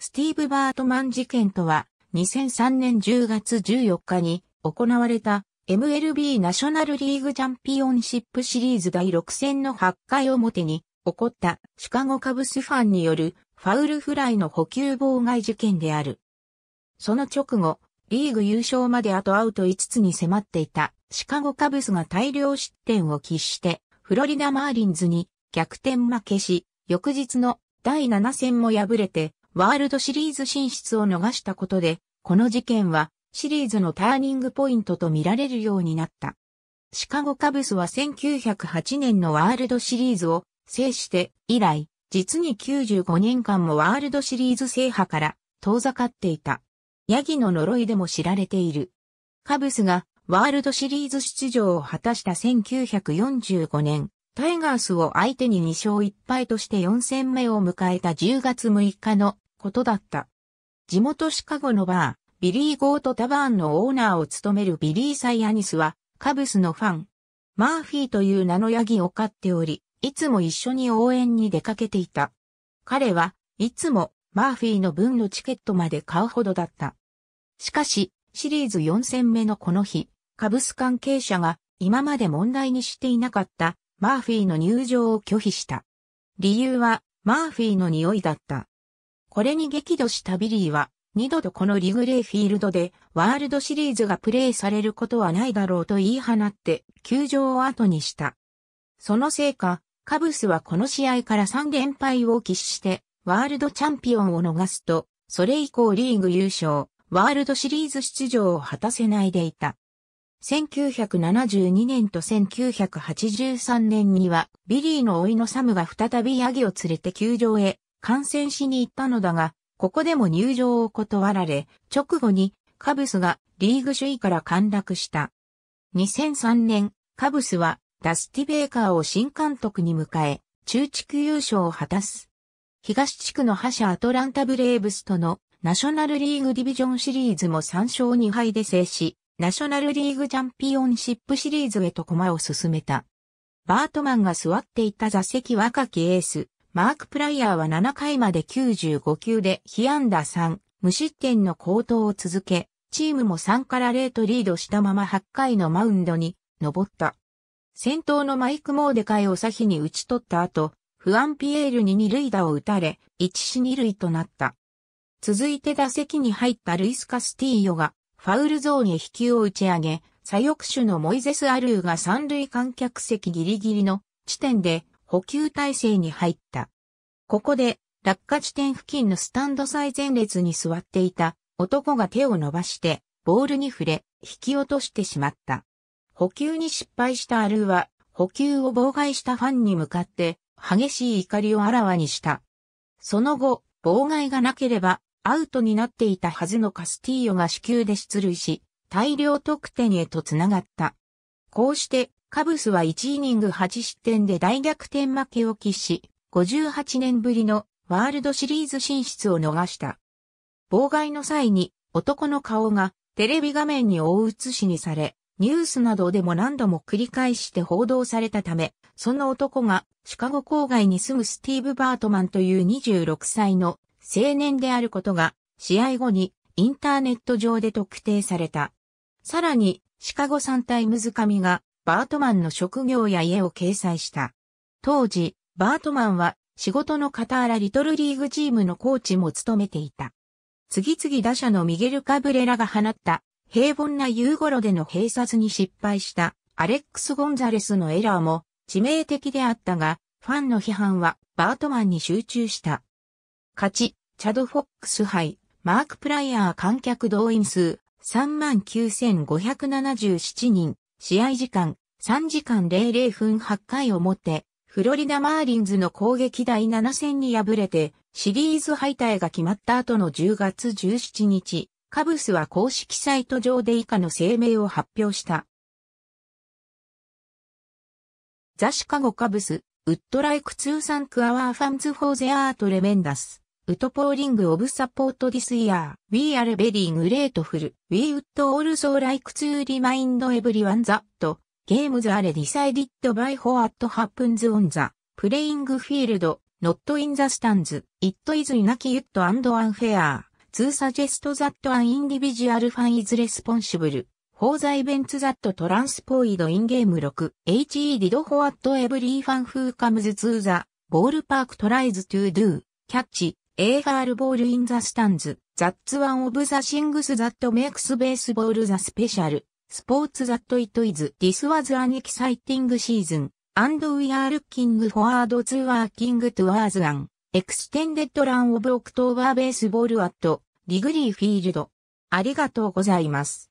スティーブ・バートマン事件とは、2003年10月14日に行われた MLB ナショナルリーグチャンピオンシップシリーズ第6戦の8回表に起こったシカゴカブスファンによるファウルフライの補給妨害事件である。その直後、リーグ優勝まであとアウト5つに迫っていたシカゴカブスが大量失点を喫してフロリダマーリンズに逆転負けし、翌日の第7戦も敗れてワールドシリーズ進出を逃したことで、この事件はシリーズのターニングポイントと見られるようになった。シカゴカブスは1908年のワールドシリーズを制して以来、実に95年間もワールドシリーズ制覇から遠ざかっていた。ヤギの呪いでも知られている。カブスがワールドシリーズ出場を果たした1945年、タイガースを相手に2勝1敗として4戦目を迎えた10月6日のことだった。地元シカゴのバー、ビリー・ゴート・タバーンのオーナーを務めるビリー・サイアニスは、カブスのファン。マーフィーという名のヤギを飼っており、いつも一緒に応援に出かけていた。彼はいつもマーフィーの分のチケットまで買うほどだった。しかし、シリーズ4戦目のこの日、カブス関係者が今まで問題にしていなかったマーフィーの入場を拒否した。理由はマーフィーの匂いだった。これに激怒したビリーは、二度とこのリグレーフィールドでワールドシリーズがプレイされることはないだろうと言い放って球場を後にした。そのせいか、カブスはこの試合から3連敗を喫してワールドチャンピオンを逃すと、それ以降リーグ優勝、ワールドシリーズ出場を果たせないでいた。1972年と1983年にはビリーの甥のサムが再びヤギを連れて球場へ観戦しに行ったのだが、ここでも入場を断られ、直後にカブスがリーグ首位から陥落した。2003年、カブスはダスティベーカーを新監督に迎え、中地区優勝を果たす。東地区の覇者アトランタブレーブスとのナショナルリーグディビジョンシリーズも3勝2敗で制し、ナショナルリーグチャンピオンシップシリーズへと駒を進めた。バートマンが座っていた座席若きエース、マーク・プライヤーは7回まで95球で被安打3、無失点の高投を続け、チームも3から0とリードしたまま8回のマウンドに登った。先頭のマイク・モーデカイをサヒに打ち取った後、フアンピエールに二塁打を打たれ、1死二塁となった。続いて打席に入ったルイス・カスティーヨが、ファウルゾーンへ飛球を打ち上げ、左翼手のモイゼス・アルーが三塁観客席ギリギリの地点で補給体制に入った。ここで、落下地点付近のスタンド最前列に座っていた男が手を伸ばして、ボールに触れ、引き落としてしまった。補給に失敗したアルーは、補給を妨害したファンに向かって、激しい怒りをあらわにした。その後、妨害がなければ、アウトになっていたはずのカスティーヨが死球で出塁し、大量得点へとつながった。こうして、カブスは1イニング8失点で大逆転負けを喫し、58年ぶりのワールドシリーズ進出を逃した。妨害の際に男の顔がテレビ画面に大写しにされ、ニュースなどでも何度も繰り返して報道されたため、その男がシカゴ郊外に住むスティーブ・バートマンという26歳の青年であることが試合後にインターネット上で特定された。さらにシカゴサンタイムズミがバートマンの職業や家を掲載した。当時、バートマンは仕事の傍らリトルリーグチームのコーチも務めていた。次々打者のミゲル・カブレラが放った平凡な夕頃での閉殺に失敗したアレックス・ゴンザレスのエラーも致命的であったが、ファンの批判はバートマンに集中した。勝ち、チャド・フォックス杯、マーク・プライヤー観客動員数39,577人、試合時間3時間00分8回をもて、フロリダマーリンズの攻撃第7戦に敗れて、シリーズ敗退が決まった後の10月17日、カブスは公式サイト上で以下の声明を発表した。ザ・シカゴカブス、ウッドライクツー・サンクアワーファンズフォーゼアートレメンダス。ウトポーリングオブサポートディスイヤー、ウィー・アル・ベリー・グレート・フル、ウィー・ウッド・オール・ソー・ライク・ツー・リマインド・エブリワン・ザ・ v ト、Games are decided by what happens on the playing field, not in the stands. It is inaccurate and unfair to suggest that an individual fan is responsible for the events that transpired in game 6. He did what every fan who comes to the ballpark tries to do. Catch a foul ball in the stands. That's one of the things that makes baseball the special スポーツザットイトイズ This was an exciting season, and we are looking forward to working towards an extended run of October baseball at デ g グ e ー Field ありがとうございます。